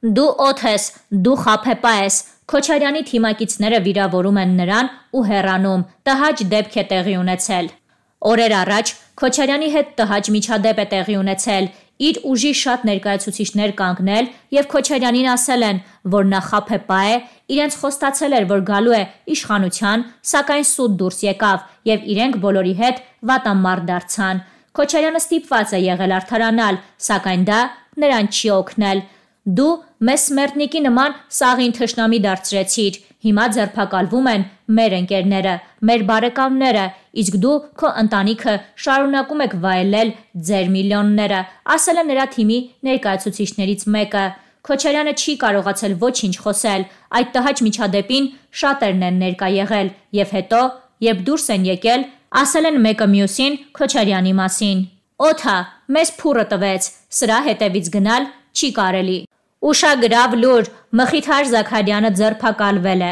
Դու օթ ես, դու խափեպա ես։ Քոչարյանի թիմակիցները վիրավորում են նրան ու հեռանում։ Տհաճ դեպք է տեղի ունեցել։ Օրեր առաջ Քոչարյանի հետ տհաճ միջադեպ է տեղի ունեցել։ Իր ուժի շատ ներկայացուցիչներ կանգնել եւ Քոչարյանին ասել են, որ նա խափեպա է, իրենց խոստացել էր, որ գալու է իշխանության, սակայն սուտ դուրս եկավ եւ իրենք բոլորի հետ վատամարտ դարձան։ Քոչարյանը ստիպված է եղել արթարանալ, սակայն դա նրան չի օգնել։ Դու մեզ սմերտնիկի նման սաղին թշնամի դարձրեցիր։ Հիմա ձերբակալվում են մեր ընկերները, մեր բարեկամները, իսկ դու քո ընտանիքը շարունակում եք վայելել ձեր միլիոնները, ասել է նրա թիմի ներկայացուցիչներից մեկը։ Քոչարյանը չի կարողացել ոչինչ խոսել։ Այդ տհաճ միջադեպին շատերն են ներկա եղել եւ հետո, երբ դուրս են եկել, ասել են մեկը մյուսին Քոչարյանի մասին։ Օթա, մեզ փուրը տվեց, սրա հետևից գնալ չի կարելի։ Ուշագրավ լուր Մխիթար Զաքարյանը ձերբակալվել է։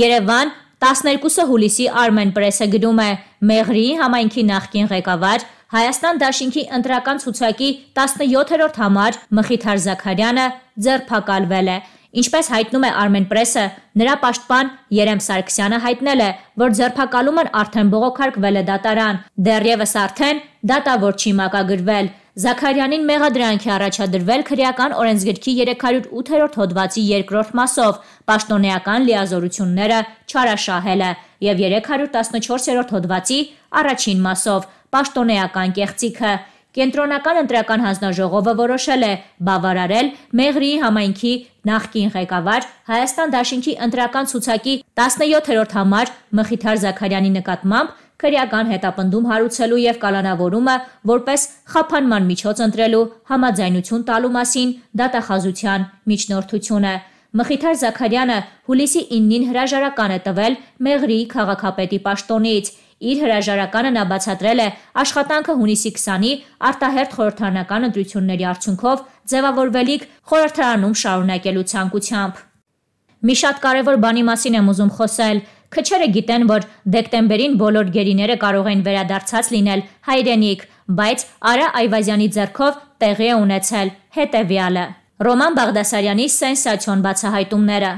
Երևան 12-ը հուլիսի Armenpress-ը գնում է Մեղրիի համայնքի նախկին ղեկավար Հայաստան Դաշինքի ընտրական ցուցակի 17-րդ համար Մխիթար Զաքարյանը ձերբակալվել է։ Ինչպես հայտնում է Armenpress-ը, նրա պաշտպան Երեմ Սարգսյանը հայտնել է, որ ձերբակալումն արդեն բողոքարկվել է դատարան, դեռևս արդեն դատավոր չի մակագրվել։ Զաքարյանին մեղադրանք է առաջադրվել քրեական օրենսգրքի 308-րդ հոդվածի երկրորդ մասով պաշտոնեական լիազորությունները չարաշահելը եւ 314-րդ հոդվածի առաջին մասով պաշտոնեական կեղծիքը Կենտրոնական ընտրական հանձնաժողովը որոշել է բավարարել Մեղրի համայնքի նախկին ղեկավար Հայաստան Դաշինքի ընտրական ցուցակի 17-րդ համար Մխիթար Զաքարյանի նկատմամբ քրեական հետապնդում հարուցելու եւ կալանավորումը որպես խափանման միջոց ընտրելու համաձայնություն տալու մասին դատախազության միջնորդություն է։ Մխիթար Զաքարյանը հուլիսի 9-ին հրաժարական է տվել Մեղրիի քաղաքապետի պաշտոնից։ Իր հրաժարականը նա բացատրել է աշխատանքը հունիսի 20-ի արտահերթ խորհրդարանական ընտրությունների արդյունքով ձևավորվելիք խորհրդարանում շարունակելու ցանկությամբ։ Մի շատ կարևոր բանի մասին եմ ուզում խոսել։ Քչերը գիտեն, որ դեկտեմբերին բոլոր գերիները կարող են վերադարձած լինել հայրենիք, բայց Արա Այվազյանի ձեռքով տեղի է ունեցել հետևյալը. Ռոման Բաղդասարյանի սենսացիոն բացահայտումները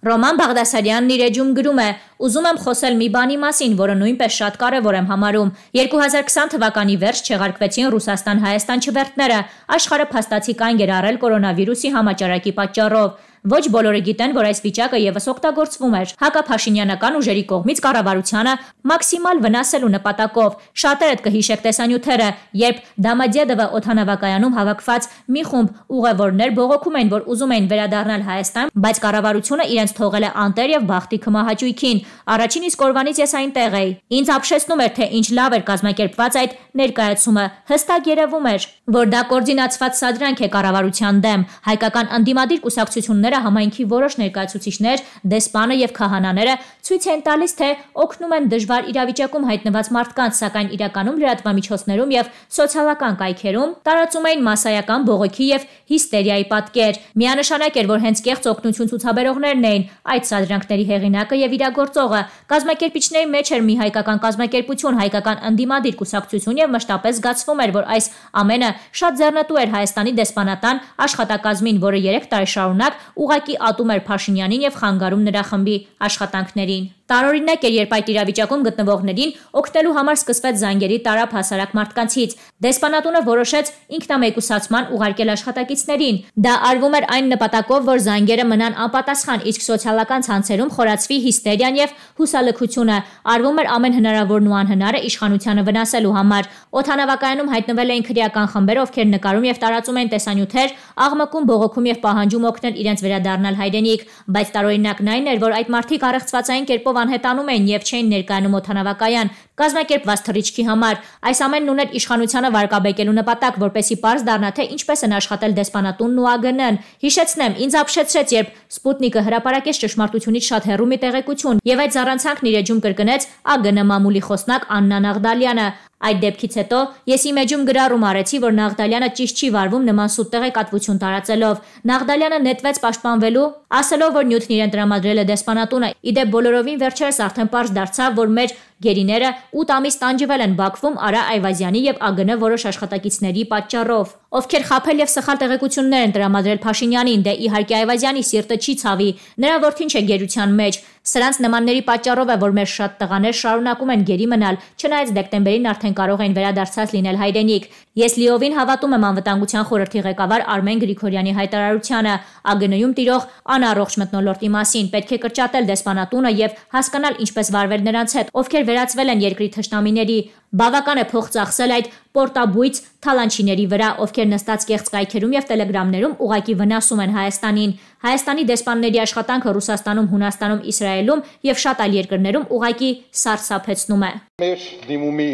Ռոման Բաղդասարյանն իր էջում գրում է. «Ուզում եմ խոսել մի բանի մասին, որը նույնպես շատ կարևոր եմ համարում։ 2020 թվականի վերջ չեղարկվեցին Ռուսաստան-Հայաստան չվերթները։ Աշխարհը փաստացի կանգ էր առել կորոնավիրուսի համաճարակի պատճառով։ Ոչ բոլորը գիտեն, որ այս վիճակը եւս օգտագործվում էր հակափաշինյանական ուժերի կողմից կառավարությանը մաքսիմալ վնասելու նպատակով։ Շատերը կհիշեք տեսանյութերը, երբ Դամադյեդովը օթանավակայանում հավաքված մի խումբ ուղևորներ բողոքում էին, որ ուզում էին վերադառնալ Հայաստան, բայց կառավարությունը իրենց թողել է անտեր եւ բախտի քմահաճույքին։ Առաջին իսկ օրվանից ես այնտեղ էի։ Ինձ ապշեցնում էր, թե ինչ լավ էր կազմակերպված այդ ներկայացումը հստակ երևում էր, որ դա կոորդինացված սադրանք է կառավարության դեմ։ Հայկական անդիմադիր կուսակցությունները համայնքի որոշ ներկայացուցիչներ, դեսպանը եւ քահանաները ցույց են տալիս, թե օգնում են դժվար իրավիճակում հայտնված մարդկանց, սակայն իրականում լրատվամիջոցներում եւ սոցիալական կայքերում տարածում էին մասսայական բողոքի եւ հիստերիայի պատկեր։ Միանշանակ էր, որ հենց կեղծ օգնություն ցուցաբերողներն էին այդ սադրանքների հեղինակը եւ իրագործողը։ Կազմակերպիչների մեջ էր մի հայկական կազմակերպություն, հայկական անդիմադիր կուսակցություն եւ մշտապես զգացվում էր, որ այս ամենը շատ ձեռնտու էր Հայաստանի դեսպանատան աշխատակազմին, որը 3 տարի շարունակ ուղակի ատում էր Փաշինյանին եւ խանգարում նրա խմբի աշխատանքներին։ Տարօրինակ էր, երբ այդ իրավիճակում գտնվողներին օգնելու համար սկսվեց զանգերի տարապ հասարակ մարդկանցից։ Դեսպանատունը որոշեց ինքնամեկուսացման ուղարկել աշխատակիցներին։ Դա արվում էր այն նպատակով, որ զանգերը մնան անպատասխան, իսկ սոցիալական ցանցերում խորացվի հիստերիան եւ հուսալքությունը։ Արվում էր ամեն հնարավորն ու անհնարը իշխանությանը վնասելու համար։ Օթանավակայանում հայտնվել էին քրեական խմբեր, ովքեր նկարում եւ տարածում էին տեսանյութեր, աղմկում, բողոքում եւ պահանջում օգնել իրենց վերադառնալ հայրենիք, բայց տարօրինակն այն էր, որ այդ մարդիկ առեղծվածային կերպով անհետանում են եւ չեն ներկայանում օթանավակայան, կազմակերպված թռիչքի համար։ Այս ամենն ուներ իշխանությանը վարկաբեկելու նպատակ, որպեսի պարզ դառնա թե ինչպես են աշխատել դեսպանատունն ու ԱԳՆ-ն։ Հիշեցնեմ, ինձ ապշեցրեց, երբ Սպուտնիկը հրապարակեց ճշմարտությունից շատ հեռու մի տեղեկություն, եւ այդ զառանցանքն իր էջում կրկնեց ԱԳՆ մամուլի խոսնակ Աննա Նաղդալյանը։ Այդ դեպքից հետո ես իմ էջում գրառում արեցի, որ Նաղդալյանը ճիշտ չի վարվում նման սուտ տեղեկատվություն տարածելով։ Նաղդալյանը նետվեց պաշտպանվելու, ասելով, որ նյութն իրեն տրամադրել է դեսպանատունը։ Իդեպ բոլորովին վերջերս արդեն པարզ դարձավ, որ մեր Գերիները 8 ամիս տանջվել են Բաքվում Արա Այվազյանի եւ ԱԳՆ որոշ աշխատակիցների պատճառով, ովքեր խაფել եւ սխալ տեղեկություններ են տրամադրել Փաշինյանին, դե իհարկե Այվազյանի սիրտը չի ցավի, նրա ворթին չէ գերության մեջ, Սրանց նմանների պատճառով է, որ մեր շատ տղաներ շարունակում են գերի մնալ, չնայած դեկտեմբերին արդեն կարող են վերադարձած լինել հայրենիք։ Ես լիովին հավատում եմ անվտանգության խորհրդի ղեկավար Արմեն Գրիգորյանի հայտարարությանը ԱԳՆ-ում տիրող անառողջ մտնոլորտի մասին։ Պետք է կրճատել դեսպանատունը եւ հասկանալ ինչպես վարվել նրանց հետ, ովքեր վերածվել են երկրի թշնամիների։ Բավական է փող ծախսել այդ պորտաբույծ թալանչիների վրա, ովքեր նստած կեղծ կայքերում եւ տելեգրամներում ուղակի վնասում են Հայաստանին։ Հայաստանի դեսպանների աշխատանքը Ռուսաստանում, Հունաստանում, Իսրայելում եւ շատ այլ երկրներում ուղակի սարսափեցնում է։ Մեր դիմումի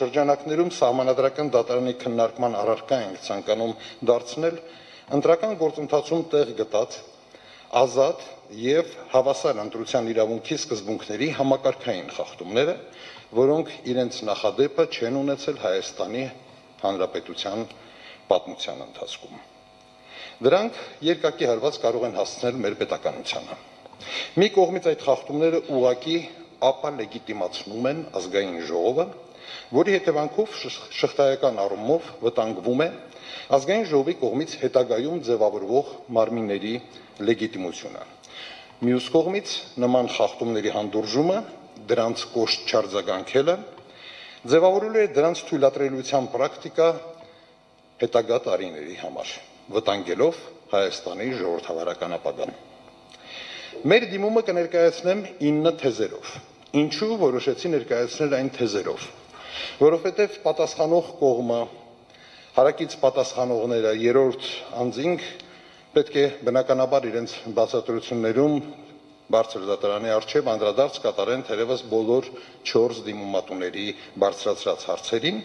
շրջանակներում սահմանադրական դատարանի քննարկման առարկա ենք ցանկանում դարձնել ընտրական գործընթացում տեղ գտած ազատ եւ հավասար ընտրության իրավունքի սկզբունքների համակարգային խախտումները, որոնք իրենց նախադեպը չեն ունեցել Հայաստանի Հանրապետության պատմության ընթացքում։ Դրանք երկակի հարված կարող են հասցնել մեր պետականությանը։ Մի կողմից այդ խախտումները ուղակի ապա լեգիտիմացնում են ազգային ժողովը, որի հետևանքով շղթայական առումով վտանգվում է ազգային ժողովի կողմից հետագայում ձևավորվող մարմինների լեգիտիմությունը։ Մյուս կողմից նման խախտումների հանդուրժումը, դրանց կոշտ չարձագանքելը ձևավորելու է դրանց թույլատրելիության պրակտիկա հետագա տարիների համար, վտանգելով Հայաստանի ժողովրդավարական ապագան։ Մեր դիմումը կներկայացնեմ 9 թեզերով։ Ինչու որոշեցի ներկայացնել այն թեզերով, որովհետև պատասխանող կողմը հարակից պատասխանողները երրորդ անձինք պետք է բնականաբար իրենց բացատրություններում բարձր դատարանի արչև անդրադարձ կատարեն թերևս բոլոր 4 դիմումատուների բարձրացրած հարցերին,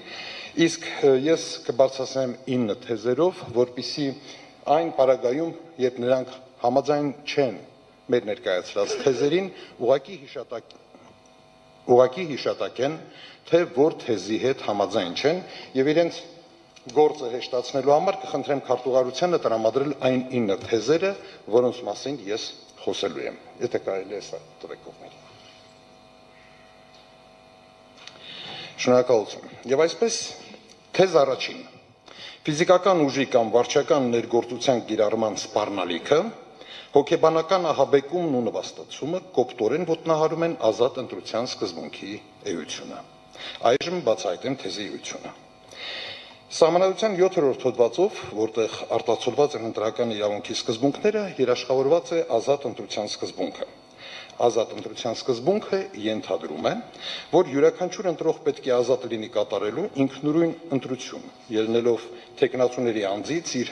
իսկ ես կբարձրացնեմ 9 թեզերով, որpիսի այն պարագայում, երբ նրանք համաձայն չեն մեր ներկայացրած թեզերին, ուղակի հիշատակ ուղակի հիշատակեն, թե որ թեզի հետ համաձայն չեն եւ իրենց գործը հեշտացնելու համար կխնդրեմ քարտուղարությանը տրամադրել այն 9 թեզերը, որոնց մասին ես խոսելու եմ, եթե կարելի է սա տրեկողների։ Շնորհակալություն։ Եվ այսպես թեզ առաջին։ Ֆիզիկական ուժի կամ վարչական ներգործության գիրառման սպառնալիքը Հոգեբանական ահաբեկումն ու նվաստացումը կոպտորեն ոտնահարում են ազատ ընտրության սկզբունքի էությունը։ Այժմ բացահայտեմ թեզի էությունը։ Սահմանադրության 7-րդ հոդվածով, որտեղ արտացոլված են ընտրական իրավունքի սկզբունքները, երաշխավորված է ազատ ընտրության սկզբունքը ազատ ընտրության սկզբունքը ենթադրում է, որ յուրաքանչյուր ընտրող պետք է ազատ լինի կատարելու ինքնուրույն ընտրություն, ելնելով տեխնացուների անձից, իր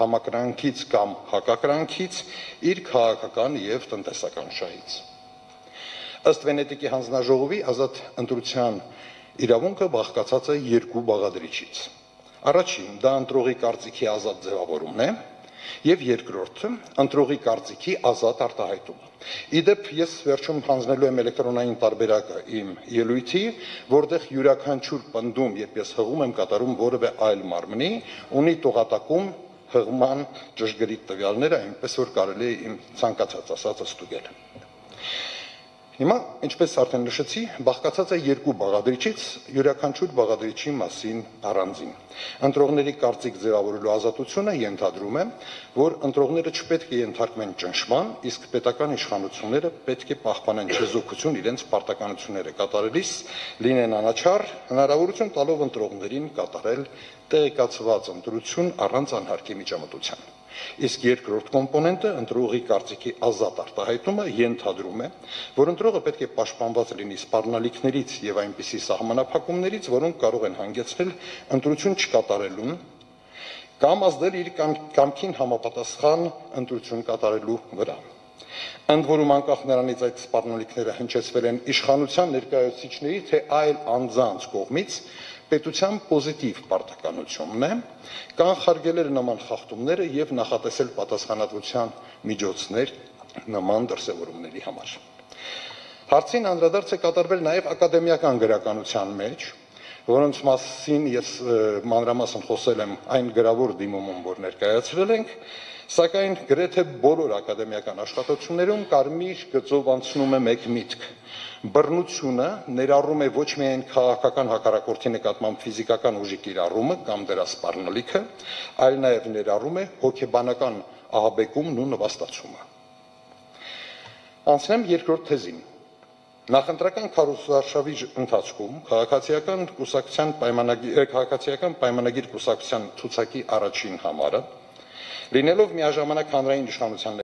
համակրանքից կամ հակակրանքից, իր քաղաքական եւ տնտեսական շահից։ Ըստ Վենետիկի հանձնաժողովի ազատ ընտրության իրավունքը բաղկացած է երկու բաղադրիչից։ Առաջին՝ դա ընտրողի կարծիքի ազատ ձևավորումն է, Եվ երկրորդը ընտրողի կարծիքի ազատ արտահայտումը։ Իդեպ ես վերջում հանձնելու եմ էլեկտրոնային տարբերակը իմ ելույթի, որտեղ յուրաքանչյուր պնդում, երբ ես հղում եմ կատարում որևէ այլ մարմնի, ունի տողատակում հղման ճշգրիտ տվյալները, այնպես որ կարելի է իմ ցանկացած ասածը ստուգել։ Հիմա, ինչպես արդեն նշեցի, բաղկացած է երկու բաղադրիչից, յուրաքանչյուր բաղադրիչի մասին առանձին։ Ընտրողների կարծիք ձևավորելու ազատությունը ենթադրում է, որ ընտրողները չպետք է ենթարկվեն ճնշման, իսկ պետական իշխանությունները պետք է պահպանեն չեզոքություն իրենց պարտականությունները կատարելիս, լինեն անաչառ, հնարավորություն տալով ընտրողներին կատարել տեղեկացված ընտրություն առանց անհարկի միջամտության։ Իսկ երկրորդ կոմպոնենտը ընտրողի կարծիքի ազատ արտահայտումը ենթադրում է, որ ընտրողը պետք է պաշտպանված լինի սպառնալիքներից եւ այնպիսի սահմանափակումներից, որոնք կարող են հանգեցնել ընտրություն չկատարելուն կամ ազդել իր կամ, կամքին համապատասխան ընտրություն կատարելու վրա։ Ընդ որում անկախ նրանից այդ սպառնալիքները հնչեցվել են իշխանության ներկայացուցիչների թե այլ անձանց կողմից, պետության պոզիտիվ պարտականությունն է կանխարգելել նման խախտումները եւ նախատեսել պատասխանատվության միջոցներ նման դրսևորումների համար։ Հարցին անդրադարձ է կատարվել նաեւ ակադեմիական գրականության մեջ, որոնց մասին ես մանրամասն խոսել եմ այն գրավոր դիմումում, որ ներկայացրել ենք, սակայն գրեթե բոլոր ակադեմիական աշխատություններում կարմիր գծով անցնում է մեկ միտք, Բռնությունը ներառում է ոչ միայն քաղաքական հակառակորդի նկատմամբ ֆիզիկական ուժի կիրառումը կամ դրա սպառնալիքը, այլ նաև ներառում է հոգեբանական ահաբեկումն ու նվաստացումը։ Անցնեմ երկրորդ թեզին։ Նախընտրական քարոզարշավի ընթացքում քաղաքացիական կուսակցության պայմանագիր քաղաքացիական պայմանագիր կուսակցության ցուցակի առաջին համարը լինելով միաժամանակ հանրային իշխանության